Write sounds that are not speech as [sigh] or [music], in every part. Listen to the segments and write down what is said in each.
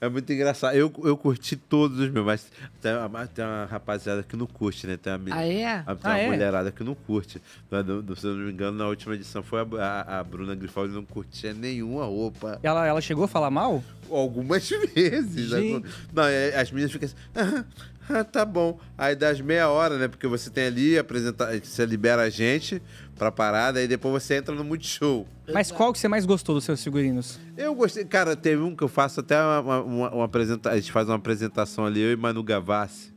É muito engraçado. Eu, eu curti todos os meus, mas tem, tem uma rapaziada que não curte, né? Tem uma, ah, é? Tem uma ah, é? mulherada é? que não curte. Se eu não me engano, na última edição foi a, a, a Bruna Grifaldi não curtia nenhuma roupa. Ela, ela chegou a falar mal? Algumas [laughs] vezes. Né? Não, é, as meninas ficam assim. Ah, ah, tá bom. Aí das meia hora, né? Porque você tem ali, apresenta, você libera a gente, pra parada e depois você entra no Multishow. Mas qual que você mais gostou dos seus figurinos? Eu gostei. Cara, teve um que eu faço até uma, uma, uma apresentação. A gente faz uma apresentação ali, eu e Manu Gavassi,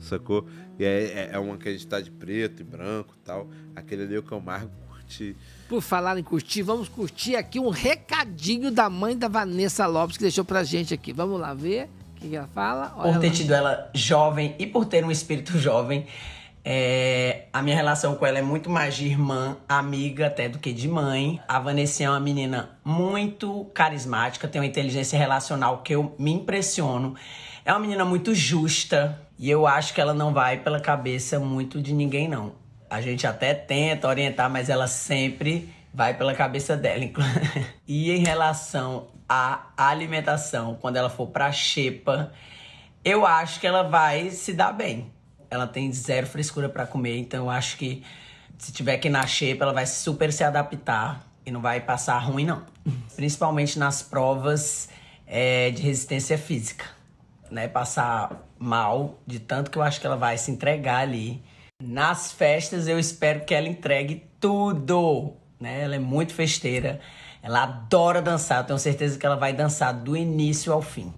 sacou? E é, é uma que a gente tá de preto e branco e tal. Aquele ali é o que eu mais curti. Por falar em curtir, vamos curtir aqui um recadinho da mãe da Vanessa Lopes que deixou pra gente aqui. Vamos lá ver o que ela fala. Olha por ter lá. tido ela jovem e por ter um espírito [laughs] jovem é, a minha relação com ela é muito mais de irmã, amiga até do que de mãe. A Vanessa é uma menina muito carismática, tem uma inteligência relacional que eu me impressiono. É uma menina muito justa e eu acho que ela não vai pela cabeça muito de ninguém, não. A gente até tenta orientar, mas ela sempre vai pela cabeça dela. [laughs] e em relação à alimentação, quando ela for pra xepa, eu acho que ela vai se dar bem ela tem zero frescura para comer, então eu acho que se tiver que ir ela vai super se adaptar e não vai passar ruim, não. [laughs] Principalmente nas provas é, de resistência física, né? Passar mal, de tanto que eu acho que ela vai se entregar ali. Nas festas, eu espero que ela entregue tudo, né? Ela é muito festeira, ela adora dançar, eu tenho certeza que ela vai dançar do início ao fim.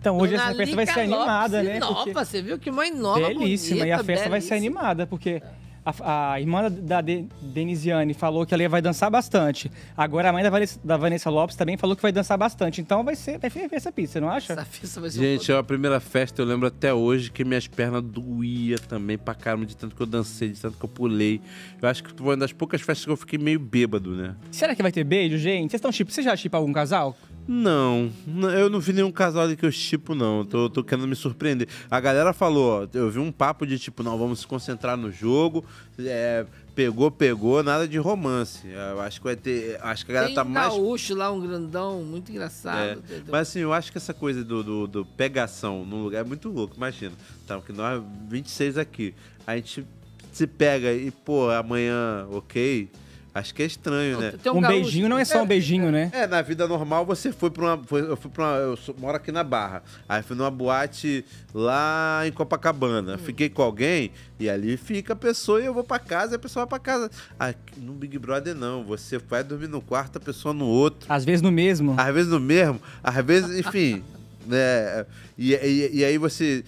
Então, hoje Dona essa festa Lica vai ser animada, Lopes né? Nova, porque... você viu que mãe nova. Belíssima, bonita, e a festa belíssima. vai ser animada, porque a, a irmã da de, Denisiane falou que ela vai dançar bastante. Agora a mãe da Vanessa, da Vanessa, Lopes também falou que vai dançar bastante. Então vai ser, vai ferver essa pizza, não acha? Essa pizza vai ser Gente, um... é a primeira festa, eu lembro até hoje que minhas pernas doía também pra caramba, de tanto que eu dancei, de tanto que eu pulei. Eu acho que foi uma das poucas festas que eu fiquei meio bêbado, né? Será que vai ter beijo, gente? Vocês estão chip? Você já chipa algum casal? Não, eu não vi nenhum casal que eu tipo, não. Tô, tô querendo me surpreender. A galera falou, eu vi um papo de tipo, não, vamos se concentrar no jogo. É, pegou, pegou, nada de romance. É, eu acho que vai ter. Acho que a galera Tem tá um mais. gaúcho lá, um grandão, muito engraçado. É, mas assim, eu acho que essa coisa do, do, do pegação num lugar é muito louco, imagina. Tá, que nós, 26 aqui. A gente se pega e, pô, amanhã, ok Acho que é estranho, né? Tem um, um beijinho não é só um é- beijinho, né? É, na vida normal você foi pra uma. Foi, eu fui pra uma, Eu sou, moro aqui na Barra. Aí fui numa boate lá em Copacabana. Hum. Fiquei com alguém e ali fica a pessoa e eu vou pra casa e a pessoa vai pra casa. Aqui, no Big Brother não. Você vai dormir no quarto, a pessoa no outro. Às vezes no mesmo. Às vezes no mesmo. Às vezes, enfim. [laughs] né? E, e, e aí você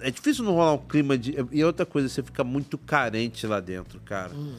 é difícil não rolar um clima de. E outra coisa, você fica muito carente lá dentro, cara. Hum.